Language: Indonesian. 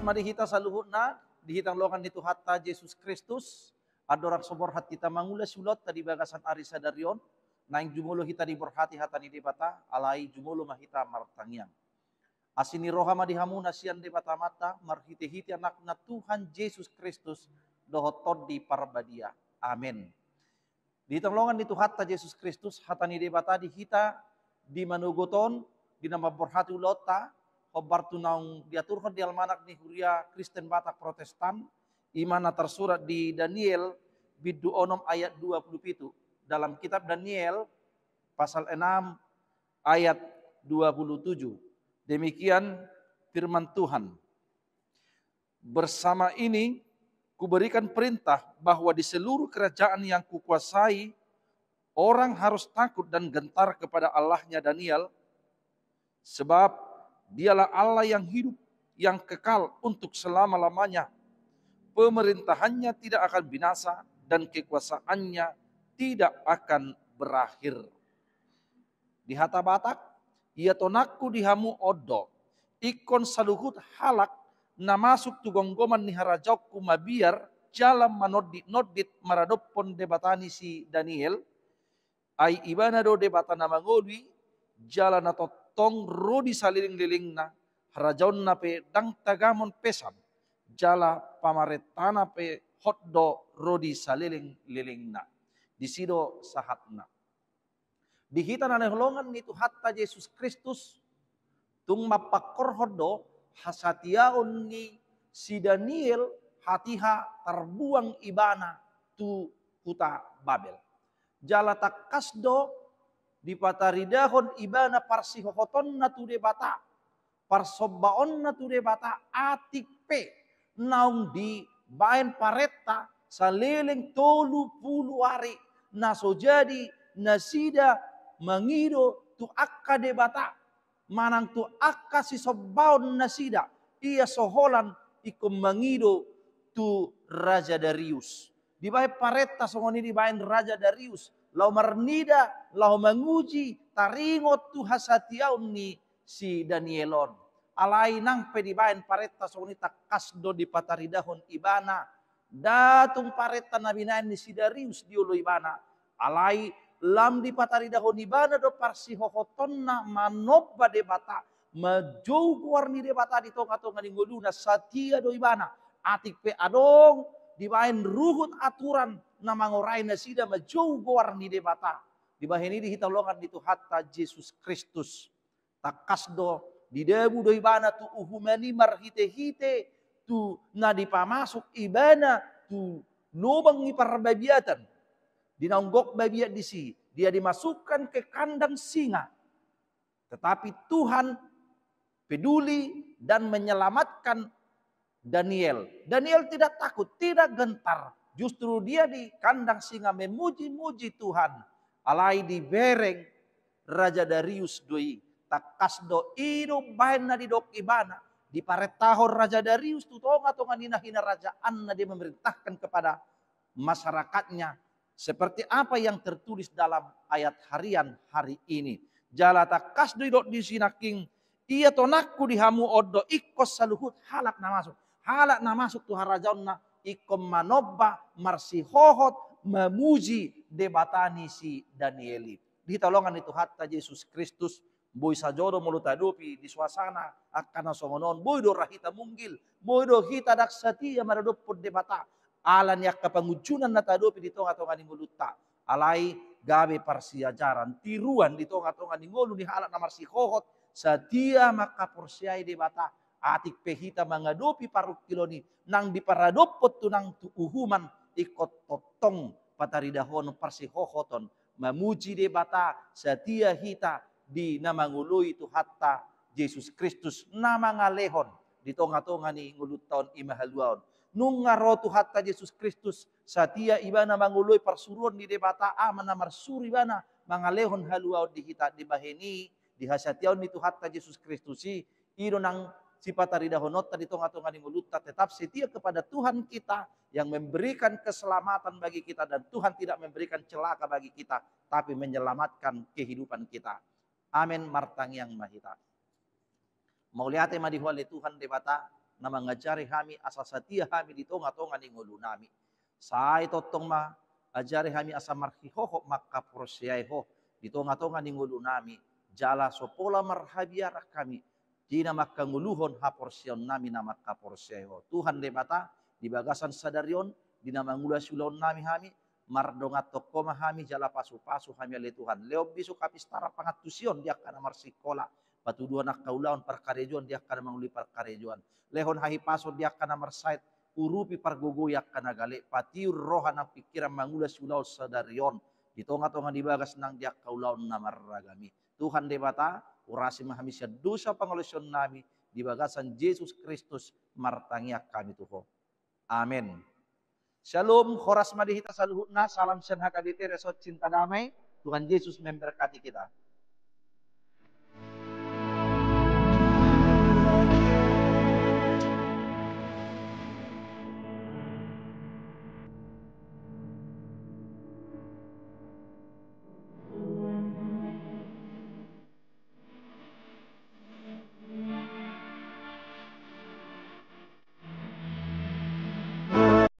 mari kita saluhutna dihitanglokan itu hatta Yesus Kristus adorak sobor hat kita mangula sulot tadi bagasan arisa darion naing jumulo kita di berhati ni debata alai jumulo mahita martangian asini Roha rohama dihamuna sian debata mata marhite hiti anakna Tuhan Yesus Kristus dohotod di parbadia amin Di ditolongan itu hatta Yesus Kristus ni debata di hita di manugoton di nama berhati ulota obar naung diaturkan di almanak nih huria Kristen Batak Protestan di mana tersurat di Daniel bidu onom ayat 20 itu dalam kitab Daniel pasal 6 ayat 27 demikian firman Tuhan bersama ini kuberikan perintah bahwa di seluruh kerajaan yang kukuasai orang harus takut dan gentar kepada Allahnya Daniel sebab Dialah Allah yang hidup, yang kekal untuk selama-lamanya. Pemerintahannya tidak akan binasa dan kekuasaannya tidak akan berakhir. Di hata batak, ia tonaku dihamu odo, ikon saluhut halak, namasuk tugonggoman niharajokku mabiar, jalam manodit nodit maradopon debatani si Daniel, ai ibanado debatana mangolwi, jalan atau tong rodi saliling-liling na harajaun na pe dang tagamon pesan jala pamaretana pe hotdo rodi saliling-liling na disido sahat na dihitan na holongan itu hatta Yesus Kristus tung mapakor hotdo hasatiaun ni si Daniel hatiha terbuang ibana tu kuta Babel. Jala do di pataridahon ibana parsihokoton nature bata parsobbaon nature bata atik pe naung di bain pareta saleleng tolu pulu ari naso jadi nasida mangido tu akka de bata manang tu akka si sobbaon nasida ia soholan ikum mangido tu raja Darius. Di bae paretta songoni di baen raja Darius lau marnida, lau menguji taringot tu ni si Danielon. Alai nang pedibain pareta sonita kasdo di pataridahon ibana. Datung pareta nain ni di diulu ibana. Alai lam di pataridahon ibana do parsi hohotonna manobba de bata. Majogu warni de bata di tonga-tonga ngoduna satia do ibana. Atik pe adong dibain ruhut aturan mangurai na sida majuguar ni debata. Di bahini di hitalongan itu hatta Jesus Kristus. Takasdo di debu do ibana tu uhumani marhite hite tu na dipamasuk ibana tu lubang iparbabiatan. nanggok babiat di si, dia dimasukkan ke kandang singa. Tetapi Tuhan peduli dan menyelamatkan Daniel. Daniel tidak takut, tidak gentar. Justru dia di kandang singa memuji-muji Tuhan. Alai di bereng Raja Darius doi. Takas do ido baina di dok ibana. Di pare paretahor Raja Darius tu tonga tonga nina hina Anna dia memerintahkan kepada masyarakatnya. Seperti apa yang tertulis dalam ayat harian hari ini. Jala takas do di sinaking. Ia tonakku dihamu odo ikos saluhut halak na Halak na masuk Tuhan Anna ikom manobba marsihohot memuji debatani si Danieli. Ditolongan itu hatta Yesus Kristus boi sajodo mulut adupi di suasana akan somonon boi do rahita munggil boi do kita dak setia maradup debata alan yak kapangujunan natadupi di tonga-tonga ni alai gabe parsiajaran tiruan di tonga-tonga ni ngolu ni halak namar si setia maka porsiai debata atik pehita mangadopi kiloni, nang diparadopot tunang tu uhuman ikot totong pataridahon hohoton mamuji de bata setia hita di nama ngului tu hatta Yesus Kristus nama ngalehon di tonga-tonga ni ngulut tahun imahaluaon nung tu hatta Yesus Kristus satia ibana mangului parsuruan di debata amana marsuri bana mangalehon haluaon di hita di baheni di hasatiaon tu hatta Yesus Kristus si iro nang sifat dahonot tadi tonga-tonga di mulut tetap setia kepada Tuhan kita yang memberikan keselamatan bagi kita dan Tuhan tidak memberikan celaka bagi kita tapi menyelamatkan kehidupan kita. Amin martang yang mahita. Mau lihat Mauliate madihuali Tuhan debata nama ngajari kami asa setia kami di tonga-tonga di mulu nami. Sai totong ma ajari kami asa marhi hoho maka prosiai ho di tonga-tonga di mulu nami. Jala sopola marhabiarah kami Dina maka nguluhon ha porsion nami nama kaporsio Tuhan le di bagasan sadarion dina mangula sulon nami hami mardonga toko mahami jala pasu pasu hami ale Tuhan. Leo bisu kapistara pangatusion dia kana marsikola nak kaulaon perkarejuan dia kana manguli perkarejuan. Lehon hahi paso dia kana marsait urupi pargogoyak kana gale patiur rohana pikiran mangula sulon sadarion. Di tonga-tonga di bagas nang dia kaulaon ragami Tuhan debata urasi mahamisya dosa pengolusion nami di bagasan Yesus Kristus martangya kami tuho. Amin. Shalom, khoras madihita saluhutna, salam senha kadite, resot cinta damai. Tuhan Yesus memberkati kita.